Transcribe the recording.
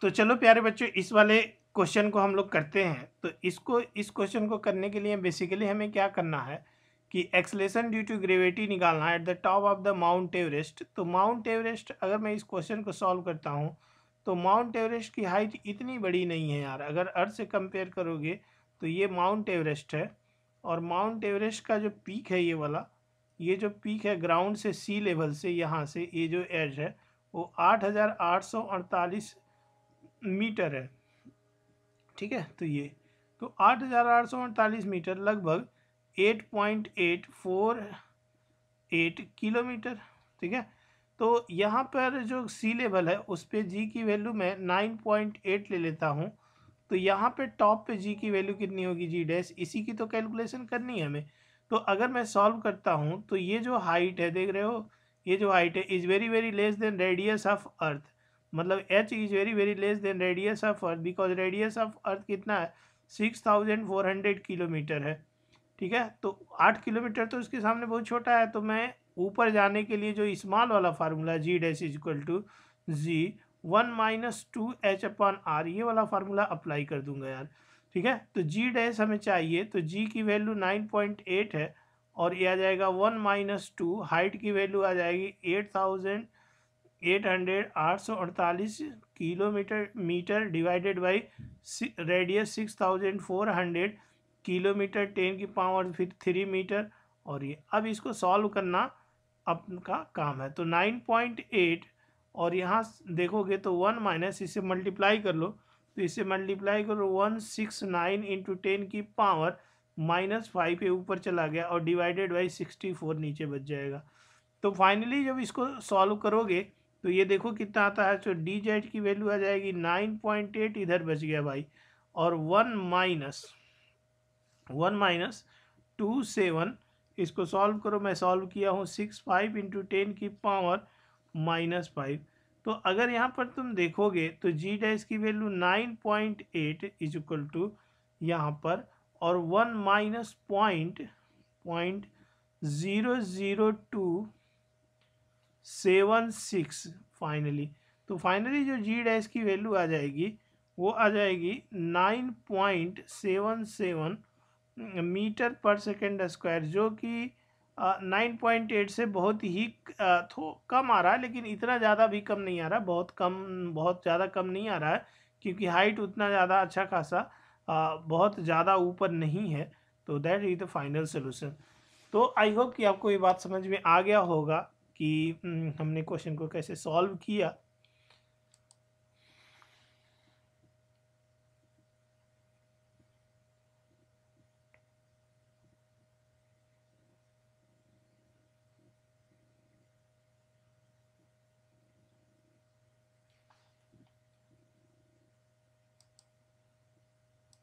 तो चलो प्यारे बच्चों इस वाले क्वेश्चन को हम लोग करते हैं तो इसको इस क्वेश्चन को करने के लिए बेसिकली हमें क्या करना है कि एक्सलेशन ड्यू टू ग्रेविटी निकालना है at the top of the Mount Everest तो माउंट एवरेस्ट अगर मैं इस क्वेश्चन को सॉल्व करता हूँ तो माउंट एवरेस्ट की हाइट इतनी बड़ी नहीं है यार अगर अर्थ से कंपेयर करोगे तो ये माउंट एवरेस्ट है और माउंट एवरेस्ट का जो पीक है ये वाला ये जो पीक है ग्राउंड से सी लेवल से यहाँ से ये जो एज है वो आठ हज़ार आठ सौ अड़तालीस मीटर है ठीक है तो ये तो आठ हज़ार आठ सौ अड़तालीस मीटर लगभग eight point eight four eight kilometre ठीक है तो यहाँ पर जो सी लेवल है उस पर जी की वैल्यू मैं नाइन पॉइंट एट ले लेता हूँ तो यहाँ पे टॉप पे जी की वैल्यू कितनी होगी जी डैश इसी की तो कैलकुलेशन करनी है हमें तो अगर मैं सॉल्व करता हूँ तो ये जो हाइट है देख रहे हो ये जो हाइट है is very very less than radius of Earth मतलब H is very very less than radius of Earth because radius of Earth कितना है six thousand four hundred kilometre है ठीक है तो आठ किलोमीटर तो उसके सामने बहुत छोटा है तो मैं ऊपर जाने के लिए जो इस्माल वाला formula g dash is equal to g one minus two h upon R ये वाला फार्मूला अप्लाई कर दूंगा यार ठीक है तो जी डैश हमें चाहिए तो जी की वैल्यू नाइन पॉइंट एट है और ये आ जाएगा वन माइनस टू हाइट की वैल्यू आ जाएगी एट थाउजेंड एट हंड्रेड आठ सौ अड़तालीस kilometre metre divided by radius six thousand four hundred kilometre ten की पावर फिर थ्री मीटर और ये अब इसको सॉल्व करना अपना काम है तो नाइन पॉइंट एट और यहाँ देखोगे तो वन माइनस इसे मल्टीप्लाई कर लो तो इसे मल्टीप्लाई करो one six nine into ten की पावर माइनस फाइव के ऊपर चला गया और डिवाइडेड बाई सिक्सटी फोर नीचे बच जाएगा तो फाइनली जब इसको सॉल्व करोगे तो ये देखो कितना आता है तो डी जेड की वैल्यू आ जाएगी नाइन पॉइंट एट इधर बच गया भाई और one minus one minus two seven इसको सॉल्व करो मैं सॉल्व किया हूँ सिक्स फाइव इंटू टेन की पावर माइनस फाइव तो अगर यहाँ पर तुम देखोगे तो जी डैश की value nine point eight is equal to यहाँ पर और one minus point point zero zero two seven six finally तो फाइनली जो जी डैश की वैल्यू आ जाएगी वो आ जाएगी nine point seven seven metre per second square जो कि नाइन पॉइंट एट से बहुत ही थो कम आ रहा है लेकिन इतना ज़्यादा भी कम नहीं आ रहा बहुत कम बहुत ज़्यादा कम नहीं आ रहा है क्योंकि हाइट उतना ज़्यादा अच्छा खासा आ, बहुत ज़्यादा ऊपर नहीं है तो that is the final solution तो आई होप कि आपको ये बात समझ में आ गया होगा कि हम्म, हमने क्वेश्चन को कैसे सॉल्व किया